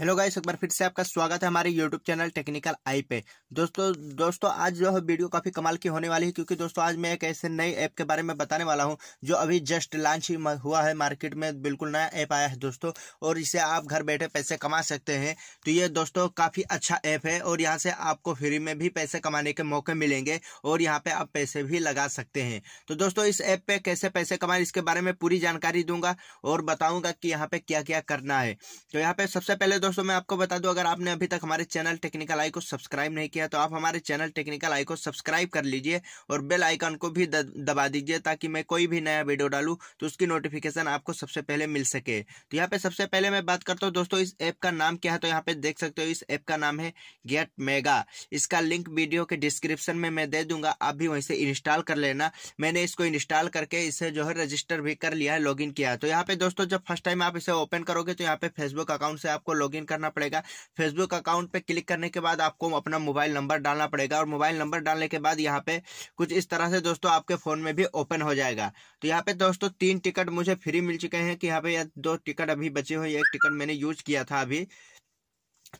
hello guys एक बार फिर से आपका स्वागत है हमारे यूट्यूब चैनल टेक्निकल आई पे दोस्तों दोस्तों आज जो है वीडियो काफ़ी कमाल की होने वाली है क्योंकि दोस्तों आज मैं एक ऐसे नए ऐप के बारे में बताने वाला हूं जो अभी जस्ट लॉन्च ही हुआ है मार्केट में बिल्कुल नया ऐप आया है दोस्तों और इसे आप घर बैठे पैसे कमा सकते हैं तो ये दोस्तों काफ़ी अच्छा ऐप है और यहाँ से आपको फ्री में भी पैसे कमाने के मौके मिलेंगे और यहाँ पर आप पैसे भी लगा सकते हैं तो दोस्तों इस ऐप पर कैसे पैसे कमाए इसके बारे में पूरी जानकारी दूंगा और बताऊँगा कि यहाँ पर क्या क्या करना है तो यहाँ पर सबसे पहले दोस्तों मैं आपको बता दूं अगर आपने अभी तक हमारे चैनल टेक्निकल आई को सब्सक्राइब नहीं किया तो आप हमारे चैनल टेक्निकल आई को सब्सक्राइब कर लीजिए और बेल आइकन को भी दबा दीजिए ताकि मैं कोई भी नया वीडियो डालूँ तो उसकी नोटिफिकेशन आपको सबसे पहले मिल सके तो यहाँ पे सबसे पहले मैं बात करता हूँ दोस्तों इस ऐप का नाम क्या है तो यहाँ पे देख सकते हो इस ऐप का नाम है गेट मेगा इसका लिंक वीडियो के डिस्क्रिप्शन में मैं दे दूंगा आप भी वहीं से इंस्टॉल कर लेना मैंने इसको इंस्टॉल करके इसे जो है रजिस्टर भी कर लिया है लॉग किया तो यहाँ पे दोस्तों जब फर्स्ट टाइम आप इसे ओपन करोगे तो यहाँ पे फेसबुक अकाउंट से आपको लॉग लॉगिन करना पड़ेगा फेसबुक अकाउंट पे क्लिक करने के बाद आपको अपना मोबाइल नंबर डालना पड़ेगा और मोबाइल नंबर डालने के बाद यहाँ पे कुछ इस तरह से दोस्तों आपके फ़ोन में भी ओपन हो जाएगा तो यहाँ पे दोस्तों तीन टिकट मुझे फ्री मिल चुके हैं कि यहाँ पे दो टिकट अभी बचे हुए एक टिकट मैंने यूज किया था अभी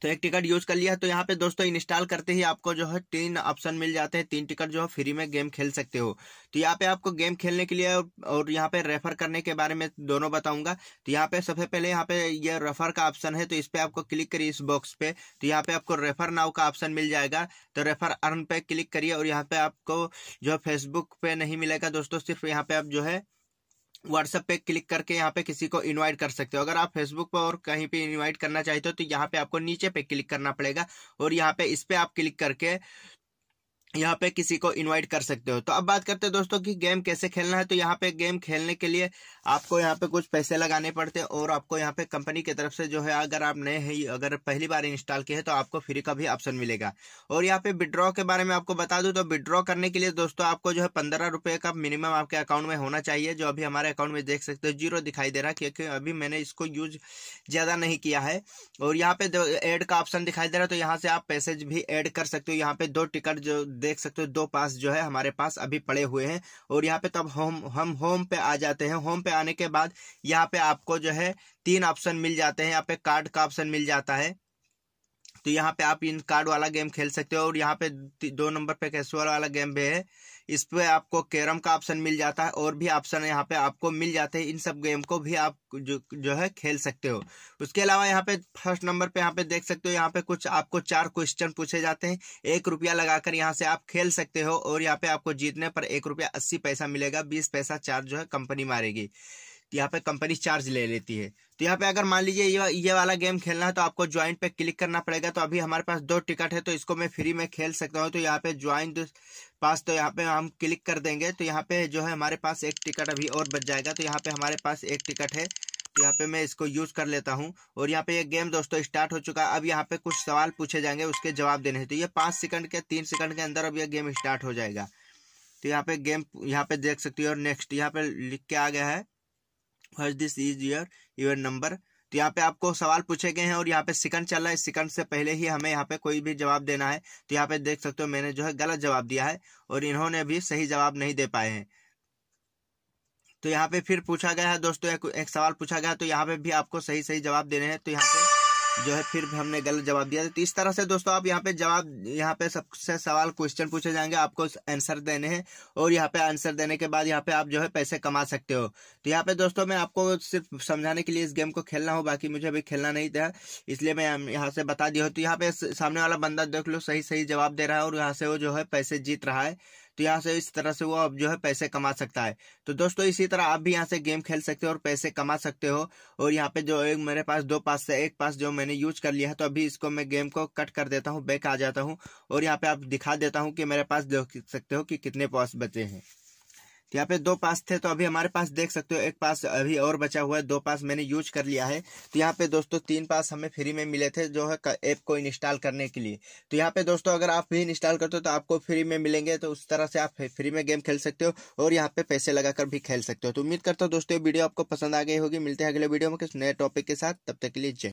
तो एक टिकट यूज कर लिया तो यहाँ पे दोस्तों इंस्टॉल करते ही आपको जो है तीन ऑप्शन मिल जाते हैं तीन टिकट जो है फ्री में गेम खेल सकते हो तो यहाँ पे आपको गेम खेलने के लिए और यहाँ पे रेफर करने के बारे में दोनों बताऊंगा तो यहाँ पे सबसे पहले यहाँ पे ये यह रेफर का ऑप्शन है तो इस पर आपको क्लिक करिए इस बॉक्स पे तो यहाँ पे आपको रेफर नाव का ऑप्शन मिल जाएगा तो रेफर अर्न पे क्लिक करिए और यहाँ पे आपको जो है फेसबुक पे नहीं मिलेगा दोस्तों सिर्फ यहाँ पे आप जो है व्हाट्सएप पे क्लिक करके यहाँ पे किसी को इनवाइट कर सकते हो अगर आप फेसबुक पर और कहीं पे इनवाइट करना चाहते हो तो यहाँ पे आपको नीचे पे क्लिक करना पड़ेगा और यहाँ पे इस पे आप क्लिक करके यहाँ पे किसी को इनवाइट कर सकते हो तो अब बात करते हैं दोस्तों कि गेम कैसे खेलना है तो यहाँ पे गेम खेलने के लिए आपको यहाँ पे कुछ पैसे लगाने पड़ते हैं और आपको यहाँ पे कंपनी की तरफ से जो है अगर आप नए हैं अगर पहली बार इंस्टॉल किए हैं तो आपको फ्री का भी ऑप्शन मिलेगा और यहाँ पे विड्रॉ के बारे में आपको बता दूँ तो विड्रॉ करने के लिए दोस्तों आपको जो है पंद्रह का मिनिमम आपके अकाउंट में होना चाहिए जो अभी हमारे अकाउंट में देख सकते हो जीरो दिखाई दे रहा है क्योंकि अभी मैंने इसको यूज ज़्यादा नहीं किया है और यहाँ पे एड का ऑप्शन दिखाई दे रहा है तो यहाँ से आप पैसेज भी एड कर सकते हो यहाँ पे दो टिकट जो देख सकते हो दो पास जो है हमारे पास अभी पड़े हुए हैं और यहाँ पे तब तो होम हम होम पे आ जाते हैं होम पे आने के बाद यहाँ पे आपको जो है तीन ऑप्शन मिल जाते हैं यहाँ पे कार्ड का ऑप्शन मिल जाता है तो यहाँ पे आप इन कार्ड वाला गेम खेल सकते हो और यहाँ पे दो नंबर पे कैसुअल वाला गेम भी है इस पर आपको कैरम का ऑप्शन मिल जाता है और भी ऑप्शन यहाँ पे आपको मिल जाते हैं इन सब गेम को भी आप जो जो है खेल सकते हो उसके अलावा यहाँ पे फर्स्ट नंबर पे यहाँ पे देख सकते हो यहाँ पे कुछ आपको चार क्वेश्चन पूछे जाते हैं एक रुपया लगाकर यहाँ से आप खेल सकते हो और यहाँ पे आपको जीतने पर एक रुपया अस्सी पैसा मिलेगा बीस पैसा चार्ज जो है कंपनी मारेगी तो यहाँ पे कंपनी चार्ज ले लेती है तो यहाँ पे अगर मान लीजिए ये ये वाला गेम खेलना है तो आपको ज्वाइंट पे क्लिक करना पड़ेगा तो अभी हमारे पास दो टिकट है तो इसको मैं फ्री में खेल सकता हूँ तो यहाँ पे ज्वाइंट पास तो यहाँ पे हम क्लिक कर देंगे तो यहाँ पे जो है हमारे पास एक टिकट अभी और बच जाएगा तो यहाँ पे हमारे पास एक टिकट है तो यहाँ पे मैं इसको यूज कर लेता हूँ और यहाँ पे ये गेम दोस्तों स्टार्ट हो चुका है अब यहाँ पे कुछ सवाल पूछे जाएंगे उसके जवाब देने हैं तो ये पाँच सेकंड के तीन सेकंड के अंदर अब ये गेम स्टार्ट हो जाएगा तो यहाँ पे गेम यहाँ पे देख सकती हो और नेक्स्ट यहाँ पे लिख के आ गया है first this is your your number तो यहाँ पे आपको सवाल पूछे गए हैं और यहाँ पे सेकंड चल रहा है सेकंड से पहले ही हमें यहाँ पे कोई भी जवाब देना है तो यहाँ पे देख सकते हो मैंने जो है गलत जवाब दिया है और इन्होंने भी सही जवाब नहीं दे पाए हैं तो यहाँ पे फिर पूछा गया है दोस्तों एक, एक सवाल पूछा गया तो यहाँ पे भी आपको सही सही जवाब देने हैं तो यहाँ पे जो है फिर भी हमने गलत जवाब दिया तो इस तरह से दोस्तों आप यहाँ पे जवाब यहाँ पे सबसे सवाल क्वेश्चन पूछे जाएंगे आपको आंसर देने हैं और यहाँ पे आंसर देने के बाद यहाँ पे आप जो है पैसे कमा सकते हो तो यहाँ पे दोस्तों मैं आपको सिर्फ समझाने के लिए इस गेम को खेलना हो बाकी मुझे अभी खेलना नहीं था इसलिए मैं यहाँ से बता दिया तो यहाँ पे सामने वाला बंदा देख लो सही सही जवाब दे रहा है और यहाँ से वो जो है पैसे जीत रहा है तो यहाँ से इस तरह से वो अब जो है पैसे कमा सकता है तो दोस्तों इसी तरह आप भी यहाँ से गेम खेल सकते हो और पैसे कमा सकते हो और यहाँ पे जो एक मेरे पास दो पास से एक पास जो मैंने यूज कर लिया है तो अभी इसको मैं गेम को कट कर देता हूँ बैक आ जाता हूँ और यहाँ पे आप दिखा देता हूँ कि मेरे पास देख सकते हो कि कितने पास बचे हैं यहाँ पे दो पास थे तो अभी हमारे पास देख सकते हो एक पास अभी और बचा हुआ है दो पास मैंने यूज कर लिया है तो यहाँ पे दोस्तों तीन पास हमें फ्री में मिले थे जो है ऐप को इंस्टॉल करने के लिए तो यहाँ पे दोस्तों अगर आप भी इंस्टॉल करते हो तो आपको फ्री में मिलेंगे तो उस तरह से आप फ्री में गेम खेल सकते हो और यहाँ पे पैसे लगाकर भी खेल सकते हो तो उम्मीद करता हूँ दोस्तों ये वीडियो आपको पसंद आ गई होगी मिलते हैं अगले वीडियो में किस नए टॉपिक के साथ तब तक के लिए जय